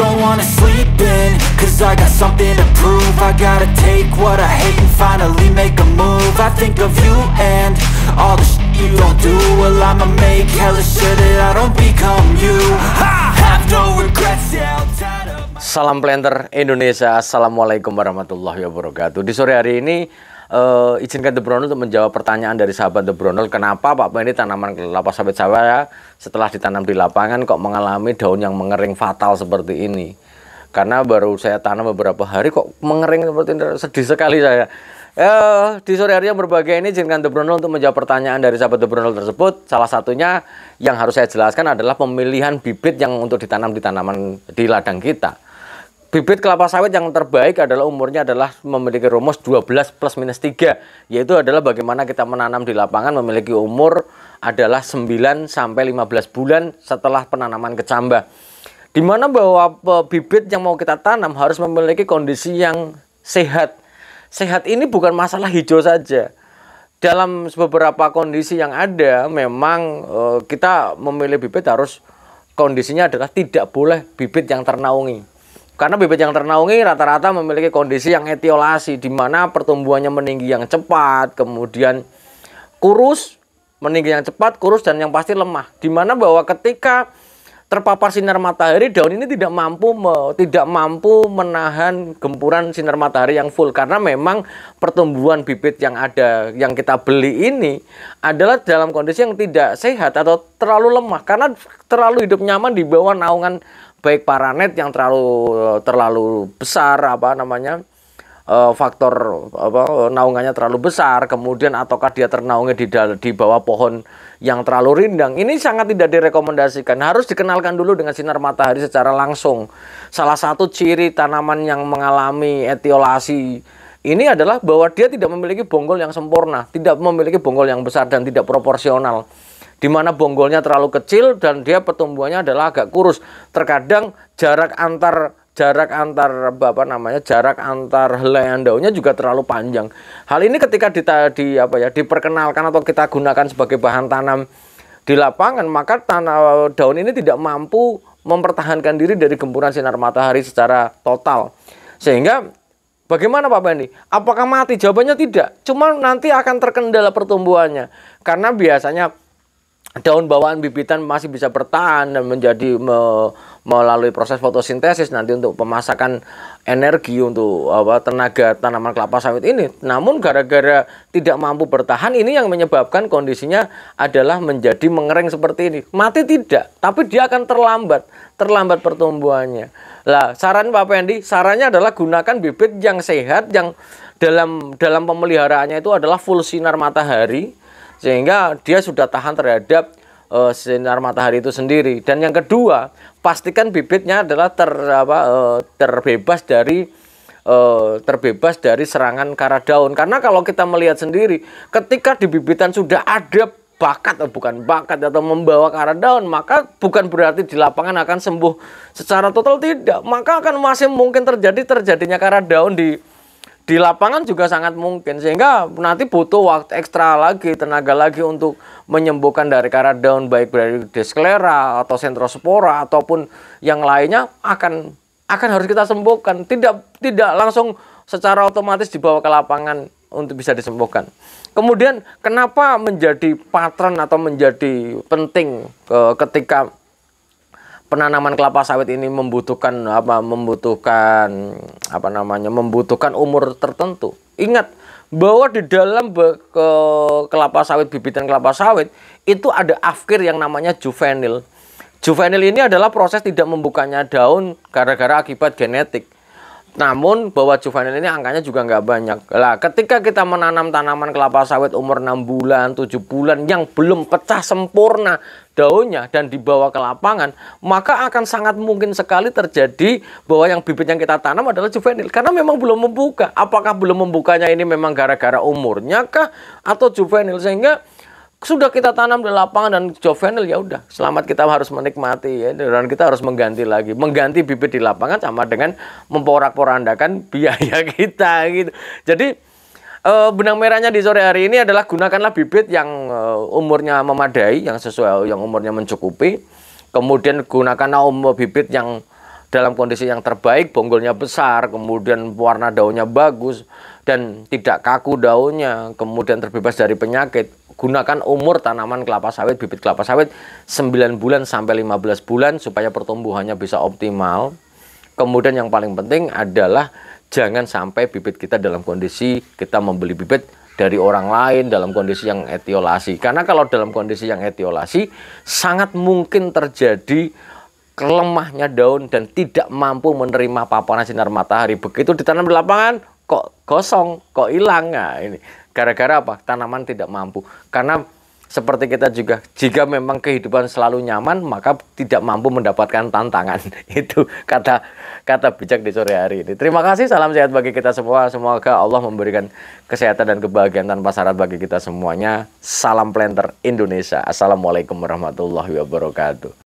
don't wanna sleep in Cause I got something to prove I gotta take what I hate and finally make a move I think of you and all the shit you don't do Well I'ma make hella sure that I don't become you ha! have no regrets, yeah I'll tired Salam Planter Indonesia Assalamualaikum warahmatullahi wabarakatuh Di sore hari ini uh, izinkan The Brown untuk menjawab pertanyaan dari sahabat The Brown. Kenapa Pak ini tanaman kelapa sawit saya setelah ditanam di lapangan kok mengalami daun yang mengering fatal seperti ini? Karena baru saya tanam beberapa hari kok mengering seperti ini. Sedih sekali saya. Uh, di sore hari yang berbagai ini izinkan The Bruno untuk menjawab pertanyaan dari sahabat The Bruno tersebut. Salah satunya yang harus saya jelaskan adalah pemilihan bibit yang untuk ditanam di tanaman di ladang kita bibit kelapa sawit yang terbaik adalah umurnya adalah memiliki rumus 12 plus minus 3 yaitu adalah bagaimana kita menanam di lapangan memiliki umur adalah 9 sampai 15 bulan setelah penanaman kecambah di mana bahwa e, bibit yang mau kita tanam harus memiliki kondisi yang sehat sehat ini bukan masalah hijau saja dalam beberapa kondisi yang ada memang e, kita memilih bibit harus kondisinya adalah tidak boleh bibit yang ternaungi karena bebek yang ternaungi rata-rata memiliki kondisi yang etiolasi, di mana pertumbuhannya meninggi yang cepat, kemudian kurus, meninggi yang cepat, kurus, dan yang pasti lemah. Di mana bahwa ketika terpapar sinar matahari, daun ini tidak mampu me, tidak mampu menahan gempuran sinar matahari yang full karena memang pertumbuhan bibit yang ada yang kita beli ini adalah dalam kondisi yang tidak sehat atau terlalu lemah karena terlalu hidup nyaman di bawah naungan baik paranet yang terlalu terlalu besar apa namanya eh, faktor apa naungannya terlalu besar kemudian ataukah dia ternaungi di di bawah pohon yang terlalu rindang. Ini sangat tidak direkomendasikan. Harus dikenalkan dulu dengan sinar matahari secara langsung. Salah satu ciri tanaman yang mengalami etiolasi ini adalah bahwa dia tidak memiliki bonggol yang sempurna, tidak memiliki bonggol yang besar dan tidak proporsional. Di mana bonggolnya terlalu kecil dan dia pertumbuhannya adalah agak kurus. Terkadang jarak antar jarak antar apa namanya jarak antar helai daunnya juga terlalu panjang. Hal ini ketika dita, di apa ya diperkenalkan atau kita gunakan sebagai bahan tanam di lapangan maka tanah daun ini tidak mampu mempertahankan diri dari gempuran sinar matahari secara total. Sehingga bagaimana Pak Bani? Apakah mati? Jawabannya tidak. Cuma nanti akan terkendala pertumbuhannya. Karena biasanya daun bawaan bibitan masih bisa bertahan dan menjadi me, melalui proses fotosintesis nanti untuk pemasakan energi untuk apa tenaga tanaman kelapa sawit ini. Namun gara-gara tidak mampu bertahan ini yang menyebabkan kondisinya adalah menjadi mengering seperti ini. Mati tidak, tapi dia akan terlambat, terlambat pertumbuhannya. Lah, saran Pak Pendi, sarannya adalah gunakan bibit yang sehat yang dalam dalam pemeliharaannya itu adalah full sinar matahari sehingga dia sudah tahan terhadap uh, sinar matahari itu sendiri. Dan yang kedua, pastikan bibitnya adalah ter apa uh, terbebas dari uh, terbebas dari serangan kara daun. Karena kalau kita melihat sendiri, ketika di bibitan sudah ada bakat atau bukan bakat atau membawa ke daun maka bukan berarti di lapangan akan sembuh secara total tidak maka akan masih mungkin terjadi terjadinya ke daun di di lapangan juga sangat mungkin sehingga nanti butuh waktu ekstra lagi tenaga lagi untuk menyembuhkan dari karat daun baik dari desklera atau sentrospora ataupun yang lainnya akan akan harus kita sembuhkan tidak tidak langsung secara otomatis dibawa ke lapangan untuk bisa disembuhkan kemudian kenapa menjadi patron atau menjadi penting eh, ketika penanaman kelapa sawit ini membutuhkan apa membutuhkan apa namanya membutuhkan umur tertentu. Ingat bahwa di dalam ke kelapa sawit bibitan kelapa sawit itu ada afkir yang namanya juvenil. Juvenil ini adalah proses tidak membukanya daun gara-gara akibat genetik. Namun bahwa juvenil ini angkanya juga nggak banyak. Lah, ketika kita menanam tanaman kelapa sawit umur 6 bulan, 7 bulan yang belum pecah sempurna daunnya dan dibawa ke lapangan, maka akan sangat mungkin sekali terjadi bahwa yang bibit yang kita tanam adalah juvenil karena memang belum membuka. Apakah belum membukanya ini memang gara-gara umurnya kah atau juvenil sehingga sudah kita tanam di lapangan dan Jovenel ya udah selamat kita harus menikmati ya dan kita harus mengganti lagi mengganti bibit di lapangan sama dengan memporak-porandakan biaya kita gitu jadi e, benang merahnya di sore hari ini adalah gunakanlah bibit yang e, umurnya memadai yang sesuai yang umurnya mencukupi kemudian gunakanlah umur bibit yang dalam kondisi yang terbaik bonggolnya besar kemudian warna daunnya bagus dan tidak kaku daunnya kemudian terbebas dari penyakit gunakan umur tanaman kelapa sawit, bibit kelapa sawit 9 bulan sampai 15 bulan supaya pertumbuhannya bisa optimal. Kemudian yang paling penting adalah jangan sampai bibit kita dalam kondisi kita membeli bibit dari orang lain dalam kondisi yang etiolasi. Karena kalau dalam kondisi yang etiolasi sangat mungkin terjadi kelemahnya daun dan tidak mampu menerima paparan sinar matahari. Begitu ditanam di lapangan, kok kosong, kok hilang. Nah, ini gara-gara apa? Tanaman tidak mampu. Karena seperti kita juga jika memang kehidupan selalu nyaman maka tidak mampu mendapatkan tantangan itu kata kata bijak di sore hari ini terima kasih salam sehat bagi kita semua semoga Allah memberikan kesehatan dan kebahagiaan tanpa syarat bagi kita semuanya salam planter Indonesia assalamualaikum warahmatullahi wabarakatuh